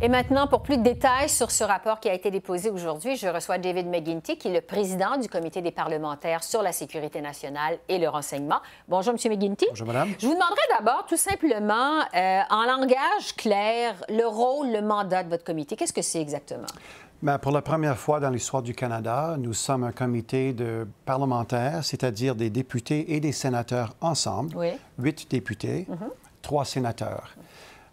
Et maintenant, pour plus de détails sur ce rapport qui a été déposé aujourd'hui, je reçois David McGuinty, qui est le président du comité des parlementaires sur la sécurité nationale et le renseignement. Bonjour, M. McGuinty. Bonjour, Madame. Je vous demanderai d'abord, tout simplement, euh, en langage clair, le rôle, le mandat de votre comité. Qu'est-ce que c'est exactement? Bien, pour la première fois dans l'histoire du Canada, nous sommes un comité de parlementaires, c'est-à-dire des députés et des sénateurs ensemble, huit députés, mhm. trois sénateurs. Mhm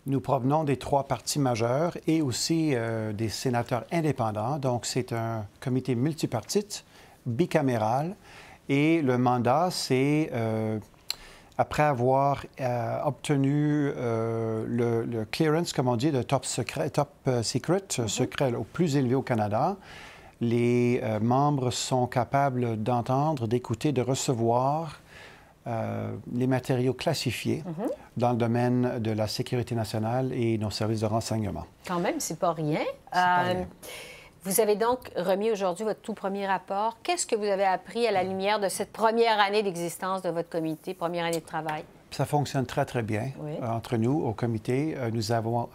nous provenons des trois partis majeurs et aussi euh, des sénateurs indépendants. Donc, c'est un comité multipartite, bicaméral, et le mandat, c'est euh, après avoir euh, obtenu le, clearance, comme on dit, de top secret, top secret, mhm. secret au plus élevé au Canada. Les membres sont capables d'entendre, d'écouter, de recevoir euh, les matériaux classifiés mhm. dans le domaine de la sécurité nationale et nos services de renseignement. Quand même, c'est pas euh, rien. Vous avez donc remis aujourd'hui votre tout premier rapport. Qu'est-ce que vous avez appris à la lumière de cette première année d'existence de votre comité, première année de travail? Ça fonctionne très, très bien euh, entre nous, au comité. nous avons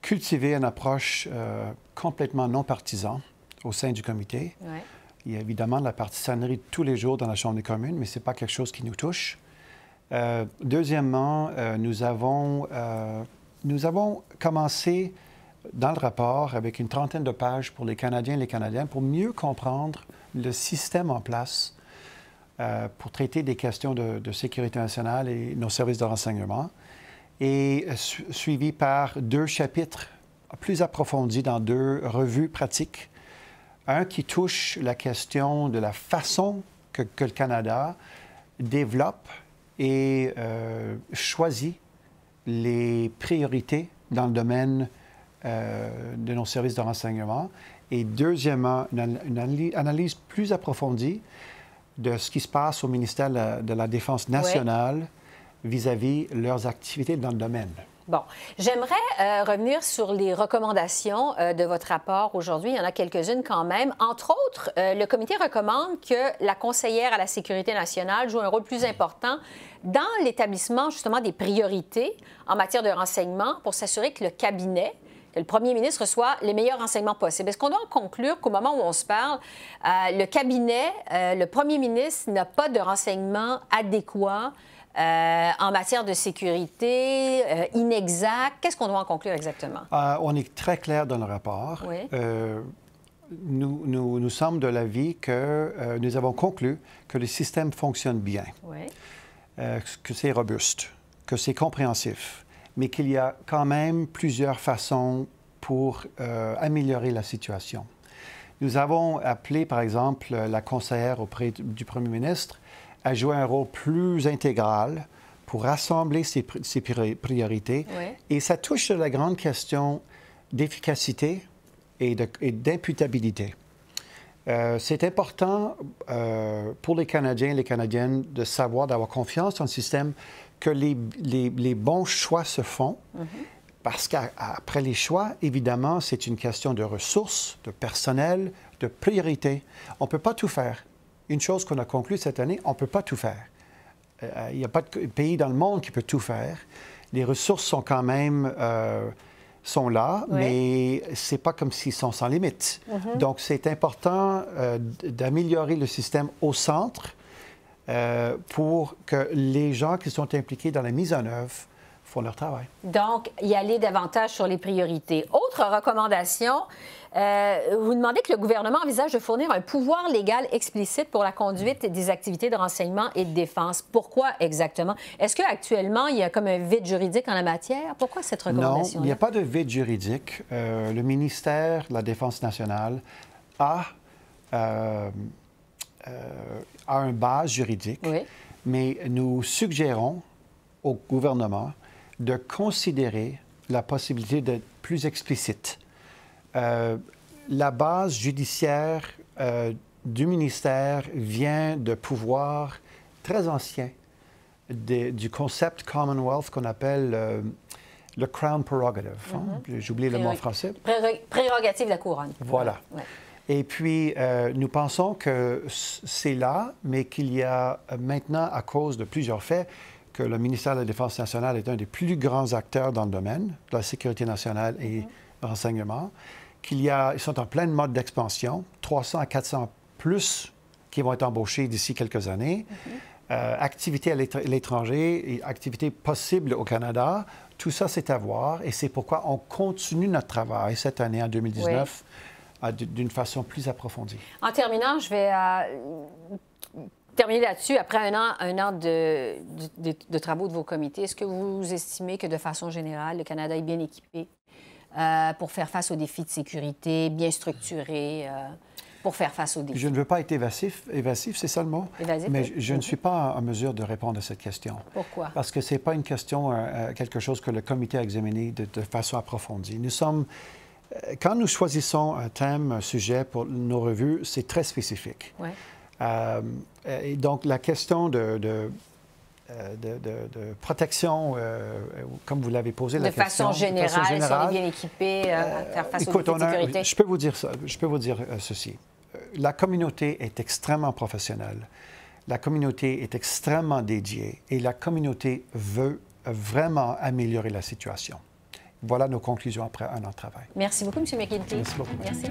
cultivé une approche complètement non partisan au sein du comité. Oui. Il y a évidemment la partisanerie tous les jours dans la Chambre des communes, mais ce n'est pas quelque chose qui nous touche. Euh, deuxièmement, euh, nous, avons, euh, nous avons commencé dans le rapport avec une trentaine de pages pour les Canadiens et les Canadiennes pour mieux comprendre le système en place pour traiter des questions de, sécurité nationale et nos services de renseignement, et suivi par deux chapitres plus approfondis dans deux revues pratiques un qui touche la question de la façon que, le Canada développe et euh, choisit les priorités dans le domaine euh, de nos services de renseignement. Et deuxièmement, une, analyse plus approfondie de ce qui se passe au ministère de la, Défense nationale vis-à-vis de -vis leurs activités dans le domaine. Bon, j'aimerais euh, revenir sur les recommandations euh, de votre rapport aujourd'hui. Il y en a quelques-unes quand même. Entre autres, euh, le comité recommande que la conseillère à la sécurité nationale joue un rôle plus important dans l'établissement justement des priorités en matière de renseignement pour s'assurer que le cabinet que le premier ministre reçoit les meilleurs renseignements possibles. Est-ce qu'on doit en conclure qu'au moment où on se parle, le cabinet, le premier ministre n'a pas de renseignements adéquats euh, en matière de sécurité, euh, inexact. Qu'est-ce qu'on doit en conclure exactement? Euh, on est très clair dans le rapport. Nous, nous, sommes de l'avis que nous avons conclu que le système fonctionne bien, que c'est robuste, que c'est compréhensif, mais qu'il y a quand même plusieurs façons pour améliorer la situation. Nous avons appelé, par exemple, la conseillère auprès du Premier ministre à jouer un rôle plus intégral pour rassembler ses, priorités. Et ça touche à la grande question d'efficacité et d'imputabilité. Euh, c'est important euh, pour les Canadiens et les Canadiennes de savoir, d'avoir confiance dans le système, que les, bons choix se font. Mm-hmm. parce qu'après les choix, évidemment, c'est une question de ressources, de personnel, de priorité. On ne peut pas tout faire une chose qu'on a conclue cette année, on ne peut pas tout faire. Euh, il n'y a pas de pays dans le monde qui peut tout faire. Les ressources sont quand même euh, sont là, mais mais n'est pas comme s'ils sont sans limite. Mm-hmm. Donc, c'est important euh, d'améliorer le système au centre pour que les gens qui sont impliqués dans la mise en œuvre font leur travail. Donc, y aller davantage sur les priorités. Autre recommandation, euh, vous demandez que le gouvernement envisage de fournir un pouvoir légal explicite pour la conduite des activités de renseignement et de défense. Pourquoi exactement? Est-ce qu'actuellement, il y a comme un vide juridique en la matière? Pourquoi cette recommandation? Non, il n'y a pas de vide juridique. Euh, le ministère de la Défense nationale a, euh, euh un base juridique, mais nous suggérons au gouvernement de considérer la possibilité d'être plus explicite. Euh, la base judiciaire euh, du ministère vient de pouvoirs très anciens, du concept Commonwealth qu'on appelle euh, le Crown Prerogative. Hein? Mm-hmm. J'ai oublié le mot français. prérogative de la couronne. Voilà. Et puis, nous pensons que c'est là, mais qu'il y a maintenant, à cause de plusieurs faits, que le ministère de la Défense nationale est un des plus grands acteurs dans le domaine de la sécurité nationale et mm-hmm. qu'il renseignement, qu'ils ils sont en plein mode d'expansion, 300 à 400 plus qui vont être embauchés d'ici quelques années. Mm-hmm. Euh, activité à l'étranger, activité possible au Canada, tout ça, c'est à voir et c'est pourquoi on continue notre travail cette année, en 2019, d'une façon plus approfondie. En terminant, je vais euh, terminer là-dessus, après un an, un an de, travaux de vos comités, est-ce que vous estimez que de façon générale, le Canada est bien équipé euh, pour faire face aux défis de sécurité, bien structuré euh, pour faire face aux défis? Je ne veux pas être évasif, évasif c'est ça le mot, évasif, mais je, ne suis pas en mesure de répondre à cette question. Pourquoi? Parce que ce n'est pas une question, euh, quelque chose que le comité a examiné de, de façon approfondie. Nous sommes quand nous choisissons un thème, un sujet pour nos revues, c'est très spécifique. Ouais. Euh, et donc, la question de, de euh, protection, euh, comme vous l'avez posé, de la façon générale, de façon générale, si on est bien équipé à faire face aux sécurité. Je peux vous dire ça, je peux vous dire ceci. La communauté est extrêmement professionnelle. La communauté est extrêmement dédiée et la communauté veut vraiment améliorer la situation. Voilà nos conclusions après un an de travail. Merci beaucoup, M. McKinney. Merci beaucoup. Merci.